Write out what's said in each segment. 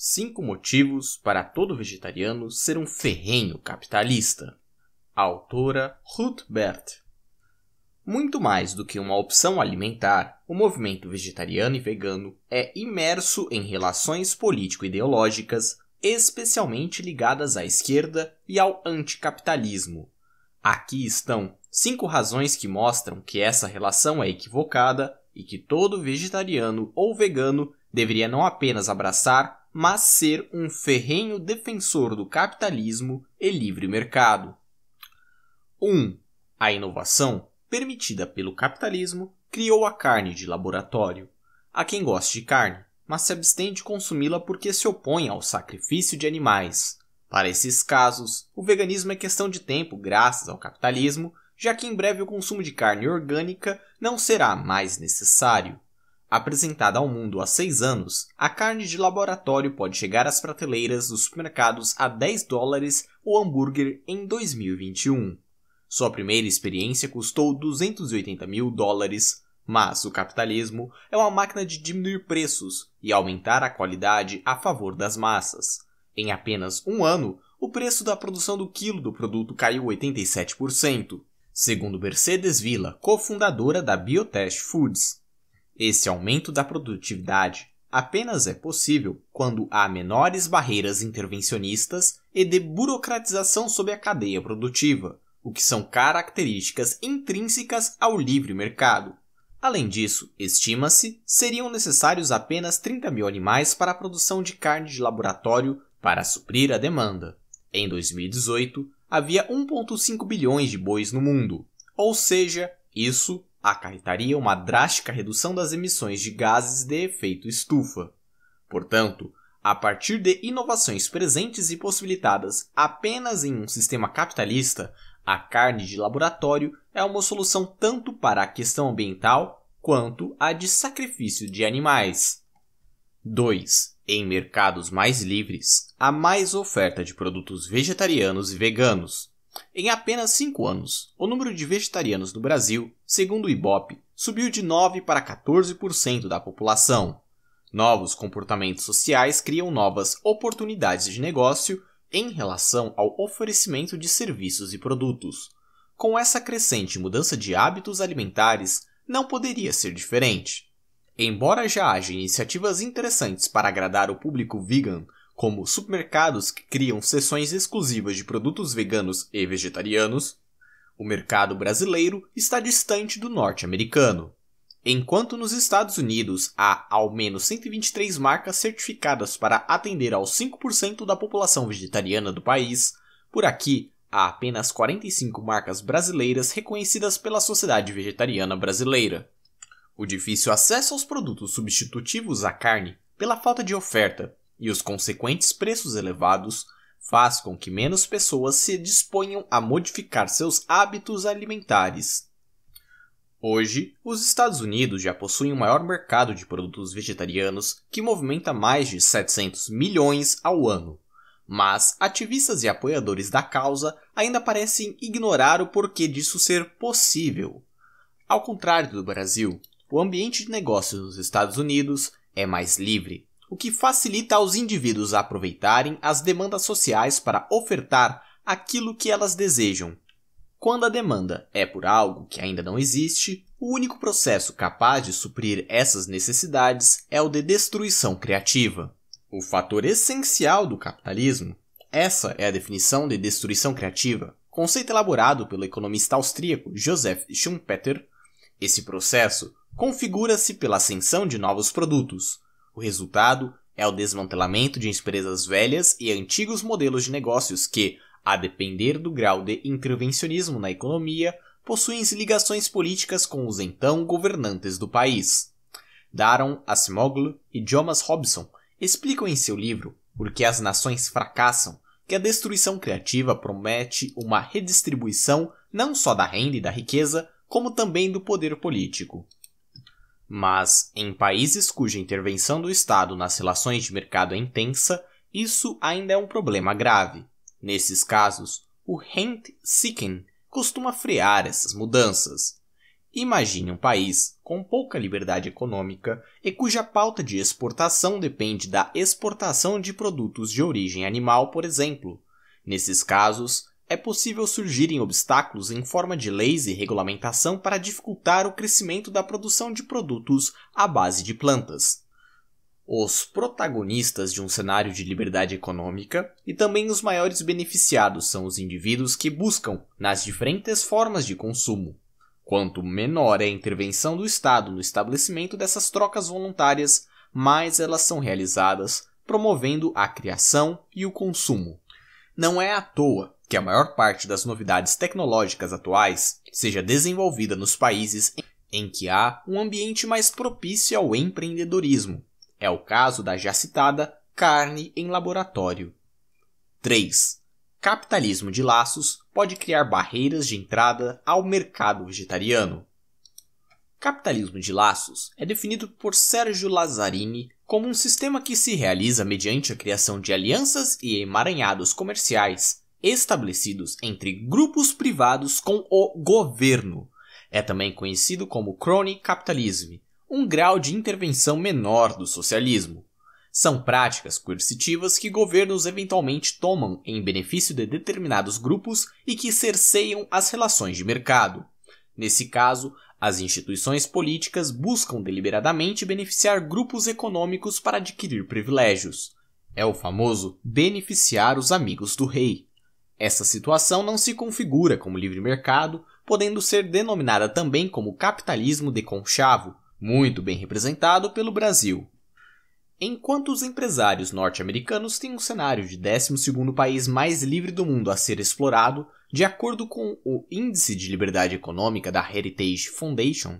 5 motivos para todo vegetariano ser um ferrenho capitalista. autora Ruth Bert. Muito mais do que uma opção alimentar, o movimento vegetariano e vegano é imerso em relações político-ideológicas, especialmente ligadas à esquerda e ao anticapitalismo. Aqui estão cinco razões que mostram que essa relação é equivocada e que todo vegetariano ou vegano deveria não apenas abraçar, mas ser um ferrenho defensor do capitalismo e livre mercado. 1. Um, a inovação, permitida pelo capitalismo, criou a carne de laboratório. Há quem goste de carne, mas se abstém de consumi-la porque se opõe ao sacrifício de animais. Para esses casos, o veganismo é questão de tempo graças ao capitalismo, já que em breve o consumo de carne orgânica não será mais necessário. Apresentada ao mundo há 6 anos, a carne de laboratório pode chegar às prateleiras dos supermercados a 10 dólares o hambúrguer em 2021. Sua primeira experiência custou 280 mil dólares, mas o capitalismo é uma máquina de diminuir preços e aumentar a qualidade a favor das massas. Em apenas um ano, o preço da produção do quilo do produto caiu 87%, segundo Mercedes Villa, cofundadora da Biotest Foods. Esse aumento da produtividade apenas é possível quando há menores barreiras intervencionistas e de burocratização sob a cadeia produtiva, o que são características intrínsecas ao livre mercado. Além disso, estima-se, seriam necessários apenas 30 mil animais para a produção de carne de laboratório para suprir a demanda. Em 2018, havia 1,5 bilhões de bois no mundo, ou seja, isso acarretaria uma drástica redução das emissões de gases de efeito estufa. Portanto, a partir de inovações presentes e possibilitadas apenas em um sistema capitalista, a carne de laboratório é uma solução tanto para a questão ambiental quanto a de sacrifício de animais. 2. Em mercados mais livres, há mais oferta de produtos vegetarianos e veganos, em apenas 5 anos, o número de vegetarianos no Brasil, segundo o Ibope, subiu de 9 para 14% da população. Novos comportamentos sociais criam novas oportunidades de negócio em relação ao oferecimento de serviços e produtos. Com essa crescente mudança de hábitos alimentares, não poderia ser diferente. Embora já haja iniciativas interessantes para agradar o público vegan como supermercados que criam seções exclusivas de produtos veganos e vegetarianos, o mercado brasileiro está distante do norte-americano. Enquanto nos Estados Unidos há ao menos 123 marcas certificadas para atender aos 5% da população vegetariana do país, por aqui há apenas 45 marcas brasileiras reconhecidas pela Sociedade Vegetariana Brasileira. O difícil acesso aos produtos substitutivos à carne, pela falta de oferta, e os consequentes preços elevados faz com que menos pessoas se disponham a modificar seus hábitos alimentares. Hoje, os Estados Unidos já possuem o maior mercado de produtos vegetarianos, que movimenta mais de 700 milhões ao ano. Mas ativistas e apoiadores da causa ainda parecem ignorar o porquê disso ser possível. Ao contrário do Brasil, o ambiente de negócios nos Estados Unidos é mais livre, o que facilita aos indivíduos aproveitarem as demandas sociais para ofertar aquilo que elas desejam. Quando a demanda é por algo que ainda não existe, o único processo capaz de suprir essas necessidades é o de destruição criativa. O fator essencial do capitalismo, essa é a definição de destruição criativa, conceito elaborado pelo economista austríaco Joseph Schumpeter, esse processo configura-se pela ascensão de novos produtos, o resultado é o desmantelamento de empresas velhas e antigos modelos de negócios que, a depender do grau de intervencionismo na economia, possuem ligações políticas com os então governantes do país. Daron Acemoglu e Thomas Hobson explicam em seu livro Por que as nações fracassam que a destruição criativa promete uma redistribuição não só da renda e da riqueza, como também do poder político. Mas, em países cuja intervenção do Estado nas relações de mercado é intensa, isso ainda é um problema grave. Nesses casos, o rent-seeking costuma frear essas mudanças. Imagine um país com pouca liberdade econômica e cuja pauta de exportação depende da exportação de produtos de origem animal, por exemplo. Nesses casos, é possível surgirem obstáculos em forma de leis e regulamentação para dificultar o crescimento da produção de produtos à base de plantas. Os protagonistas de um cenário de liberdade econômica e também os maiores beneficiados são os indivíduos que buscam nas diferentes formas de consumo. Quanto menor é a intervenção do Estado no estabelecimento dessas trocas voluntárias, mais elas são realizadas, promovendo a criação e o consumo. Não é à toa que a maior parte das novidades tecnológicas atuais seja desenvolvida nos países em que há um ambiente mais propício ao empreendedorismo. É o caso da já citada carne em laboratório. 3. Capitalismo de laços pode criar barreiras de entrada ao mercado vegetariano. Capitalismo de laços é definido por Sérgio Lazzarini como um sistema que se realiza mediante a criação de alianças e emaranhados comerciais estabelecidos entre grupos privados com o governo. É também conhecido como crony capitalism, um grau de intervenção menor do socialismo. São práticas coercitivas que governos eventualmente tomam em benefício de determinados grupos e que cerceiam as relações de mercado. Nesse caso, as instituições políticas buscam deliberadamente beneficiar grupos econômicos para adquirir privilégios. É o famoso beneficiar os amigos do rei. Essa situação não se configura como livre mercado, podendo ser denominada também como capitalismo de conchavo, muito bem representado pelo Brasil. Enquanto os empresários norte-americanos têm um cenário de 12º país mais livre do mundo a ser explorado, de acordo com o Índice de Liberdade Econômica da Heritage Foundation,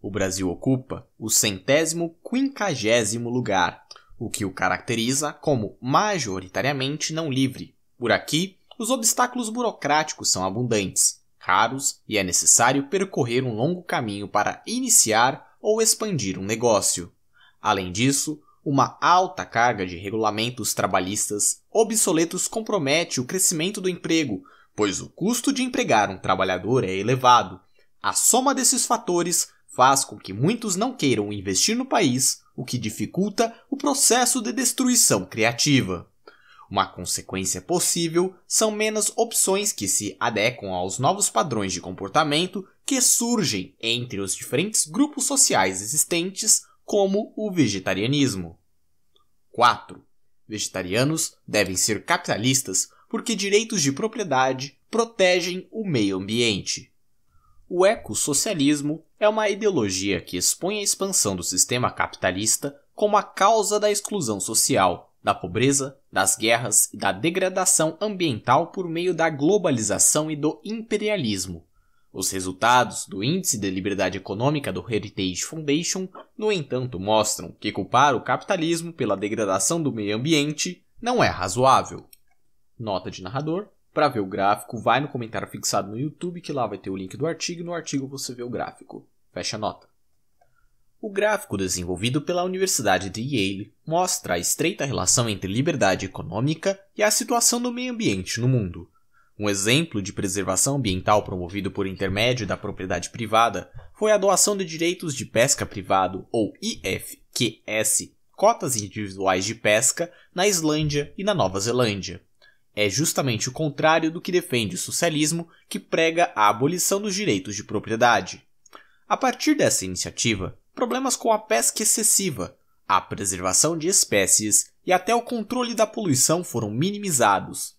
o Brasil ocupa o centésimo quinquagésimo lugar, o que o caracteriza como majoritariamente não livre. Por aqui, os obstáculos burocráticos são abundantes, raros e é necessário percorrer um longo caminho para iniciar ou expandir um negócio. Além disso, uma alta carga de regulamentos trabalhistas obsoletos compromete o crescimento do emprego, pois o custo de empregar um trabalhador é elevado. A soma desses fatores faz com que muitos não queiram investir no país, o que dificulta o processo de destruição criativa. Uma consequência possível são menos opções que se adequam aos novos padrões de comportamento que surgem entre os diferentes grupos sociais existentes, como o vegetarianismo. 4. Vegetarianos devem ser capitalistas porque direitos de propriedade protegem o meio ambiente. O ecossocialismo é uma ideologia que expõe a expansão do sistema capitalista como a causa da exclusão social da pobreza, das guerras e da degradação ambiental por meio da globalização e do imperialismo. Os resultados do Índice de Liberdade Econômica do Heritage Foundation, no entanto, mostram que culpar o capitalismo pela degradação do meio ambiente não é razoável. Nota de narrador: para ver o gráfico, vai no comentário fixado no YouTube que lá vai ter o link do artigo e no artigo você vê o gráfico. Fecha a nota. O gráfico desenvolvido pela Universidade de Yale mostra a estreita relação entre liberdade econômica e a situação do meio ambiente no mundo. Um exemplo de preservação ambiental promovido por intermédio da propriedade privada foi a doação de direitos de pesca privado, ou IFQS, cotas individuais de pesca, na Islândia e na Nova Zelândia. É justamente o contrário do que defende o socialismo, que prega a abolição dos direitos de propriedade. A partir dessa iniciativa, problemas com a pesca excessiva, a preservação de espécies e até o controle da poluição foram minimizados.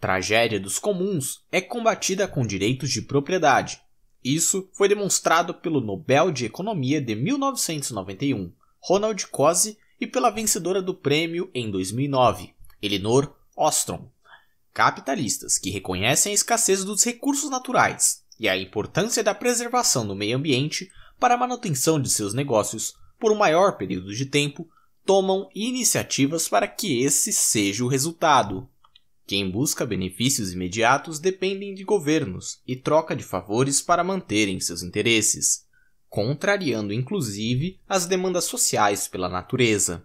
Tragédia dos comuns é combatida com direitos de propriedade. Isso foi demonstrado pelo Nobel de Economia de 1991, Ronald Coase, e pela vencedora do prêmio em 2009, Elinor Ostrom. Capitalistas que reconhecem a escassez dos recursos naturais e a importância da preservação do meio ambiente para a manutenção de seus negócios por um maior período de tempo, tomam iniciativas para que esse seja o resultado. Quem busca benefícios imediatos dependem de governos e troca de favores para manterem seus interesses, contrariando inclusive as demandas sociais pela natureza.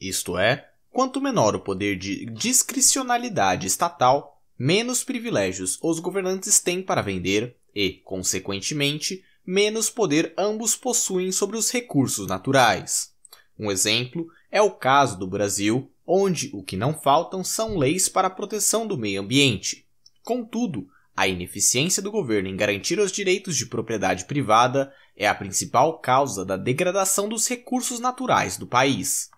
Isto é, quanto menor o poder de discricionalidade estatal, menos privilégios os governantes têm para vender e, consequentemente, menos poder ambos possuem sobre os recursos naturais. Um exemplo é o caso do Brasil, onde o que não faltam são leis para a proteção do meio ambiente. Contudo, a ineficiência do governo em garantir os direitos de propriedade privada é a principal causa da degradação dos recursos naturais do país.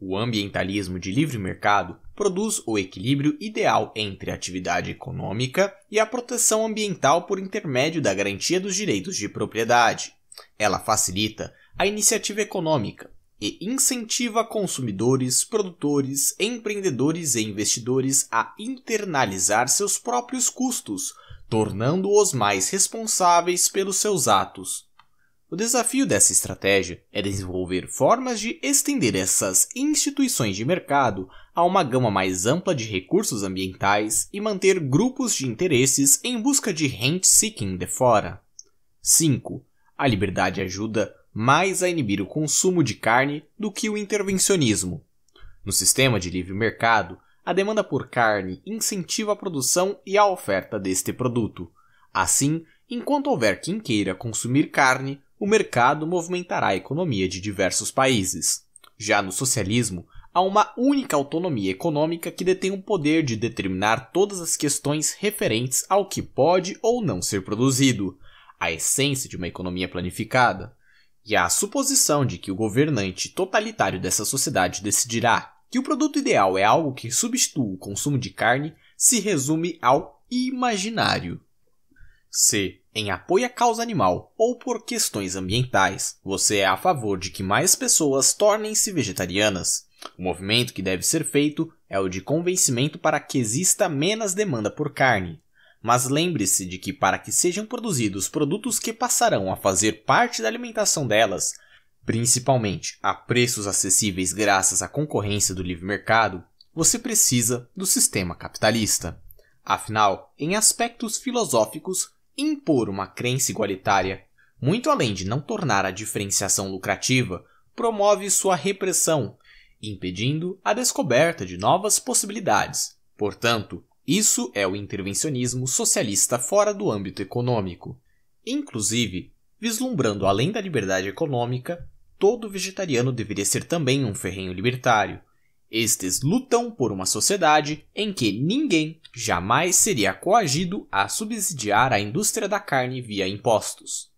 O ambientalismo de livre mercado produz o equilíbrio ideal entre a atividade econômica e a proteção ambiental por intermédio da garantia dos direitos de propriedade. Ela facilita a iniciativa econômica e incentiva consumidores, produtores, empreendedores e investidores a internalizar seus próprios custos, tornando-os mais responsáveis pelos seus atos o desafio dessa estratégia é desenvolver formas de estender essas instituições de mercado a uma gama mais ampla de recursos ambientais e manter grupos de interesses em busca de rent-seeking de fora. 5. A liberdade ajuda mais a inibir o consumo de carne do que o intervencionismo. No sistema de livre mercado, a demanda por carne incentiva a produção e a oferta deste produto. Assim, enquanto houver quem queira consumir carne, o mercado movimentará a economia de diversos países. Já no socialismo, há uma única autonomia econômica que detém o poder de determinar todas as questões referentes ao que pode ou não ser produzido, a essência de uma economia planificada. E a suposição de que o governante totalitário dessa sociedade decidirá que o produto ideal é algo que substitua o consumo de carne se resume ao imaginário. C em apoio à causa animal ou por questões ambientais. Você é a favor de que mais pessoas tornem-se vegetarianas. O movimento que deve ser feito é o de convencimento para que exista menos demanda por carne. Mas lembre-se de que, para que sejam produzidos produtos que passarão a fazer parte da alimentação delas, principalmente a preços acessíveis graças à concorrência do livre mercado, você precisa do sistema capitalista. Afinal, em aspectos filosóficos, Impor uma crença igualitária, muito além de não tornar a diferenciação lucrativa, promove sua repressão, impedindo a descoberta de novas possibilidades. Portanto, isso é o intervencionismo socialista fora do âmbito econômico. Inclusive, vislumbrando além da liberdade econômica, todo vegetariano deveria ser também um ferrenho libertário, estes lutam por uma sociedade em que ninguém jamais seria coagido a subsidiar a indústria da carne via impostos.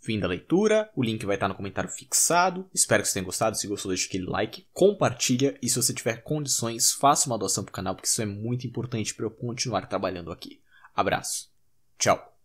Fim da leitura, o link vai estar no comentário fixado. Espero que vocês tenham gostado. Se gostou, deixa aquele like, compartilha e se você tiver condições, faça uma doação para o canal, porque isso é muito importante para eu continuar trabalhando aqui. Abraço. Tchau.